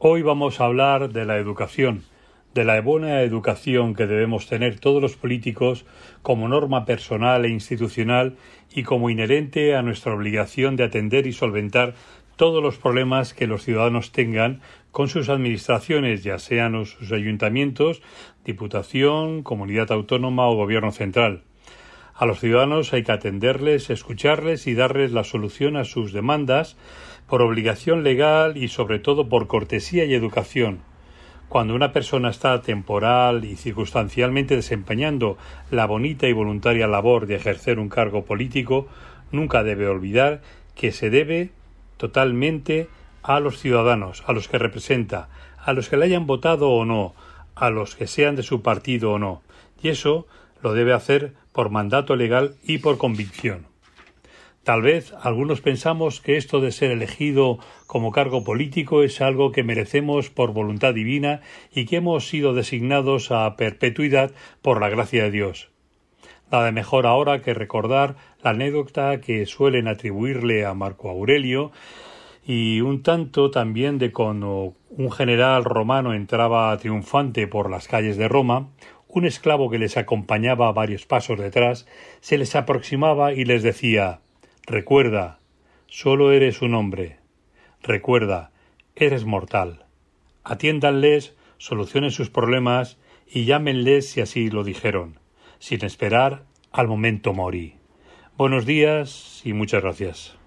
Hoy vamos a hablar de la educación, de la buena educación que debemos tener todos los políticos como norma personal e institucional y como inherente a nuestra obligación de atender y solventar todos los problemas que los ciudadanos tengan con sus administraciones, ya sean sus ayuntamientos, diputación, comunidad autónoma o gobierno central. A los ciudadanos hay que atenderles, escucharles y darles la solución a sus demandas por obligación legal y sobre todo por cortesía y educación. Cuando una persona está temporal y circunstancialmente desempeñando la bonita y voluntaria labor de ejercer un cargo político, nunca debe olvidar que se debe totalmente a los ciudadanos, a los que representa, a los que le hayan votado o no, a los que sean de su partido o no. Y eso lo debe hacer por mandato legal y por convicción. Tal vez algunos pensamos que esto de ser elegido como cargo político es algo que merecemos por voluntad divina y que hemos sido designados a perpetuidad por la gracia de Dios. Nada mejor ahora que recordar la anécdota que suelen atribuirle a Marco Aurelio y un tanto también de cuando un general romano entraba triunfante por las calles de Roma, un esclavo que les acompañaba a varios pasos detrás se les aproximaba y les decía Recuerda, solo eres un hombre. Recuerda, eres mortal. Atiéndanles, solucionen sus problemas y llámenles si así lo dijeron, sin esperar al momento morí. Buenos días y muchas gracias.